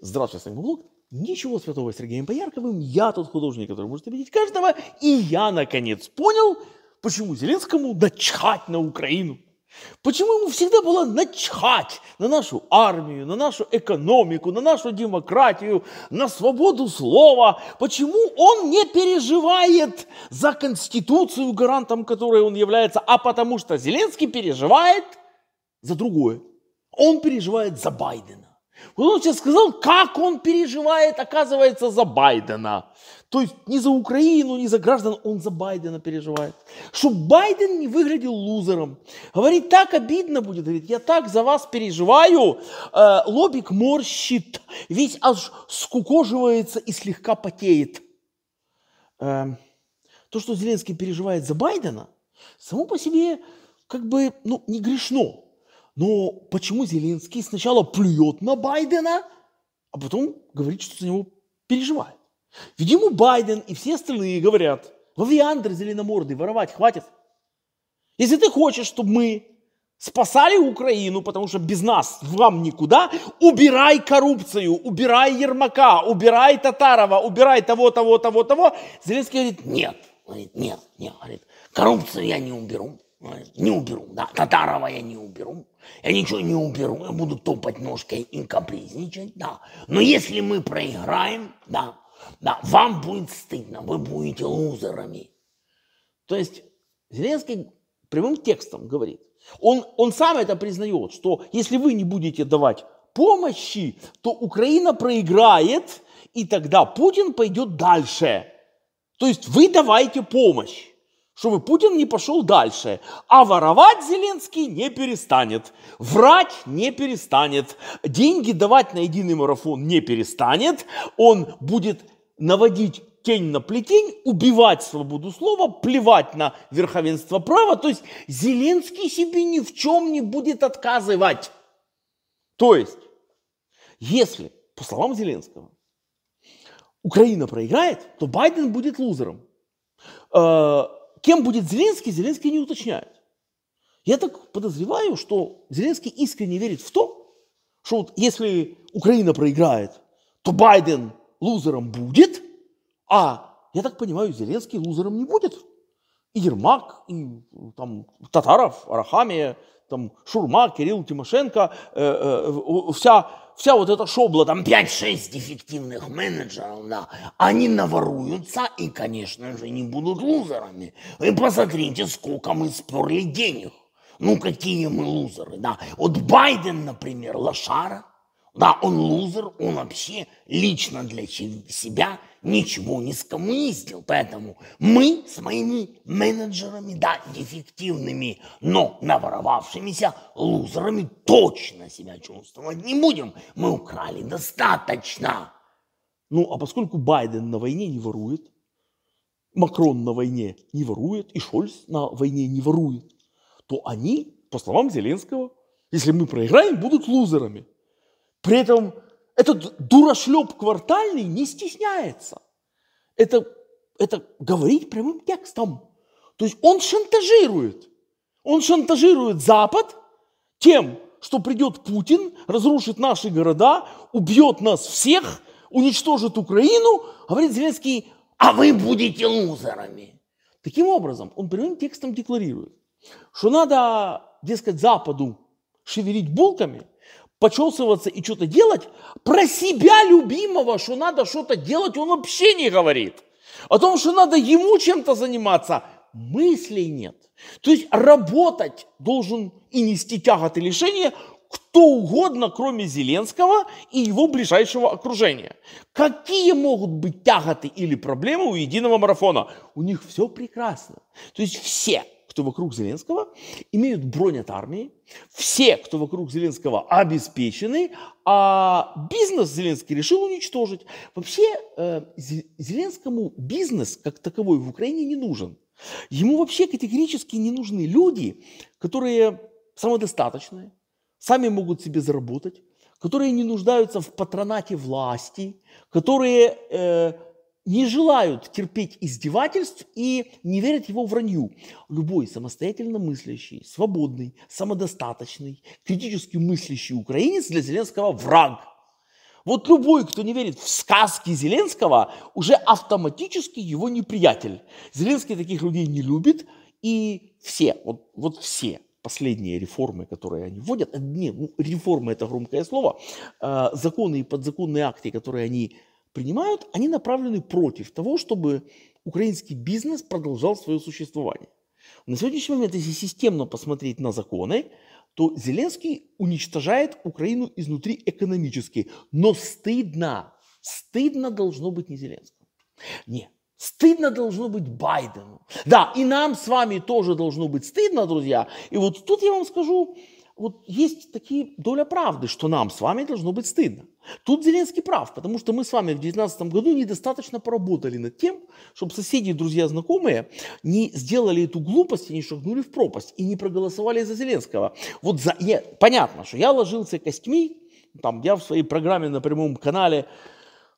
Здравствуйте, с вами Блог. Ничего святого Сергеем Поярковым, я тот художник, который может обидеть каждого, и я, наконец, понял, почему Зеленскому начать на Украину. Почему ему всегда было начать на нашу армию, на нашу экономику, на нашу демократию, на свободу слова? Почему он не переживает за Конституцию, гарантом которой он является, а потому что Зеленский переживает за другое. Он переживает за Байдена. Вот он сейчас сказал, как он переживает, оказывается, за Байдена. То есть не за Украину, не за граждан, он за Байдена переживает. Чтобы Байден не выглядел лузером. Говорит, так обидно будет. Говорит, я так за вас переживаю. Э, лобик морщит, весь аж скукоживается и слегка потеет. Э, то, что Зеленский переживает за Байдена, само по себе как бы ну, не грешно. Но почему Зеленский сначала плюет на Байдена, а потом говорит, что за него переживает? Видимо, Байден и все остальные говорят, Вавиандр Зеленоморды воровать хватит. Если ты хочешь, чтобы мы спасали Украину, потому что без нас вам никуда, убирай коррупцию, убирай Ермака, убирай Татарова, убирай того, того, того, того. Зеленский говорит, нет, говорит, нет, нет, говорит, коррупцию я не уберу. Ну, не уберу, да, Татарова я не уберу. Я ничего не уберу, я буду топать ножкой и капризничать, да. Но если мы проиграем, да, да, вам будет стыдно, вы будете лузерами. То есть Зеленский прямым текстом говорит. Он, он сам это признает, что если вы не будете давать помощи, то Украина проиграет, и тогда Путин пойдет дальше. То есть вы давайте помощь чтобы Путин не пошел дальше. А воровать Зеленский не перестанет, врать не перестанет, деньги давать на единый марафон не перестанет, он будет наводить тень на плетень, убивать свободу слова, плевать на верховенство права. То есть Зеленский себе ни в чем не будет отказывать. То есть, если, по словам Зеленского, Украина проиграет, то Байден будет лузером. Э, кем будет Зеленский, Зеленский не уточняет. Я так подозреваю, что Зеленский искренне верит в то, что вот если Украина проиграет, то Байден лузером будет, а, я так понимаю, Зеленский лузером не будет. И Ермак, и там, Татаров, Арахамия, там Шурма, Кирилл Тимошенко, э, э, вся, вся вот эта шобла, там 5-6 дефективных менеджеров, да, они наворуются и, конечно же, не будут лузерами. Вы посмотрите, сколько мы сперли денег. Ну, какие мы лузеры, да. Вот Байден, например, лошара – да, он лузер, он вообще лично для себя ничего не скоммунистил. Поэтому мы с моими менеджерами, да, дефективными, но наворовавшимися лузерами точно себя чувствовать не будем. Мы украли достаточно. Ну, а поскольку Байден на войне не ворует, Макрон на войне не ворует, и Шольц на войне не ворует, то они, по словам Зеленского, если мы проиграем, будут лузерами. При этом этот дурашлеп квартальный не стесняется. Это, это говорить прямым текстом. То есть он шантажирует. Он шантажирует Запад тем, что придет Путин, разрушит наши города, убьет нас всех, уничтожит Украину, говорит Зеленский, а вы будете лузерами. Таким образом, он прямым текстом декларирует, что надо, дескать, Западу шевелить булками – почесываться и что-то делать, про себя любимого, что надо что-то делать, он вообще не говорит. О том, что надо ему чем-то заниматься, мыслей нет. То есть работать должен и нести тяготы лишения кто угодно, кроме Зеленского и его ближайшего окружения. Какие могут быть тяготы или проблемы у единого марафона? У них все прекрасно. То есть все – кто вокруг Зеленского, имеют бронь армии, все, кто вокруг Зеленского, обеспечены, а бизнес Зеленский решил уничтожить. Вообще э, Зеленскому бизнес как таковой в Украине не нужен. Ему вообще категорически не нужны люди, которые самодостаточные, сами могут себе заработать, которые не нуждаются в патронате власти, которые э, не желают терпеть издевательств и не верят его вранью. Любой самостоятельно мыслящий, свободный, самодостаточный, критически мыслящий украинец для Зеленского враг. Вот любой, кто не верит в сказки Зеленского, уже автоматически его неприятель. Зеленский таких людей не любит, и все, вот, вот все последние реформы, которые они вводят, не, ну, реформы это громкое слово, э, законы и подзаконные акты, которые они принимают, они направлены против того, чтобы украинский бизнес продолжал свое существование. На сегодняшний момент, если системно посмотреть на законы, то Зеленский уничтожает Украину изнутри экономически. Но стыдно, стыдно должно быть не Зеленскому. Нет, Стыдно должно быть Байдену. Да, и нам с вами тоже должно быть стыдно, друзья. И вот тут я вам скажу, вот есть такие доля правды, что нам с вами должно быть стыдно. Тут Зеленский прав, потому что мы с вами в 2019 году недостаточно поработали над тем, чтобы соседи, друзья, знакомые не сделали эту глупость и не шагнули в пропасть, и не проголосовали за Зеленского. Вот за... Я... понятно, что я ложился костьми, там я в своей программе на прямом канале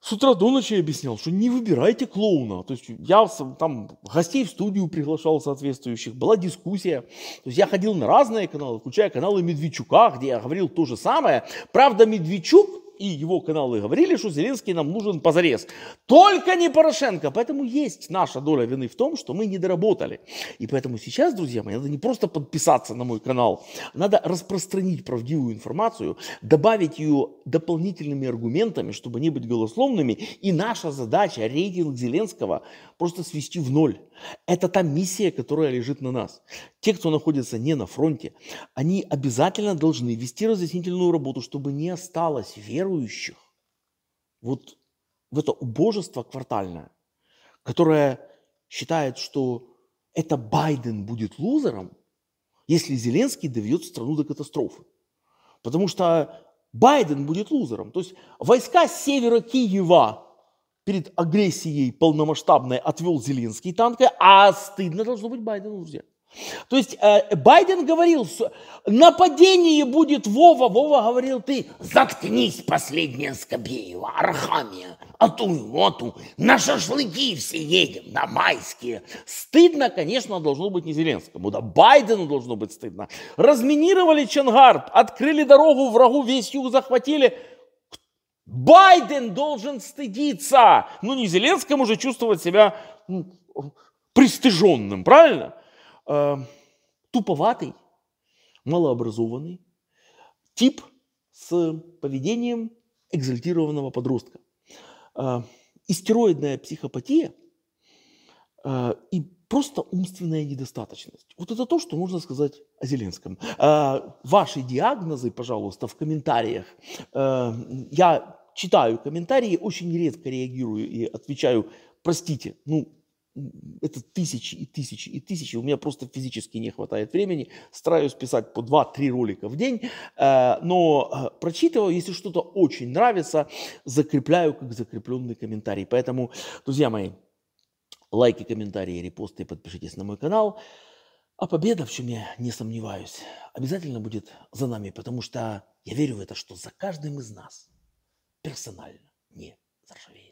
с утра до ночи объяснял, что не выбирайте клоуна. То есть я там гостей в студию приглашал соответствующих, была дискуссия. То есть я ходил на разные каналы, включая каналы Медведчука, где я говорил то же самое. Правда, Медведчук и его каналы говорили, что Зеленский нам нужен позарез. Только не Порошенко. Поэтому есть наша доля вины в том, что мы не доработали. И поэтому сейчас, друзья мои, надо не просто подписаться на мой канал, надо распространить правдивую информацию, добавить ее дополнительными аргументами, чтобы не быть голословными. И наша задача рейтинг Зеленского просто свести в ноль. Это та миссия, которая лежит на нас. Те, кто находится не на фронте, они обязательно должны вести разъяснительную работу, чтобы не осталось верующих вот в это убожество квартальное, которое считает, что это Байден будет лузером, если Зеленский доведет страну до катастрофы. Потому что Байден будет лузером. То есть войска севера Киева перед агрессией полномасштабной отвел Зеленский танки, а стыдно должно быть Байдену, друзья. То есть э, Байден говорил, нападение будет Вова. Вова говорил, ты заткнись, последняя Скобеева, Архамия, А ату и оту, на шашлыки все едем, на майские. Стыдно, конечно, должно быть не Зеленскому, да Байдену должно быть стыдно. Разминировали Ченгард, открыли дорогу врагу, весь юг захватили – Байден должен стыдиться. Ну, не Зеленскому же чувствовать себя ну, пристыженным, правильно? Э, туповатый, малообразованный тип с поведением экзальтированного подростка. Э, истероидная психопатия э, и просто умственная недостаточность. Вот это то, что можно сказать о Зеленском. Э, ваши диагнозы, пожалуйста, в комментариях. Э, я читаю комментарии, очень редко реагирую и отвечаю, простите, ну, это тысячи и тысячи и тысячи. У меня просто физически не хватает времени. Стараюсь писать по 2-3 ролика в день, э, но э, прочитываю, если что-то очень нравится, закрепляю как закрепленный комментарий. Поэтому, друзья мои, лайки, комментарии, репосты, подпишитесь на мой канал. А победа, в чем я не сомневаюсь, обязательно будет за нами, потому что я верю в это, что за каждым из нас – персонально не заржавеет.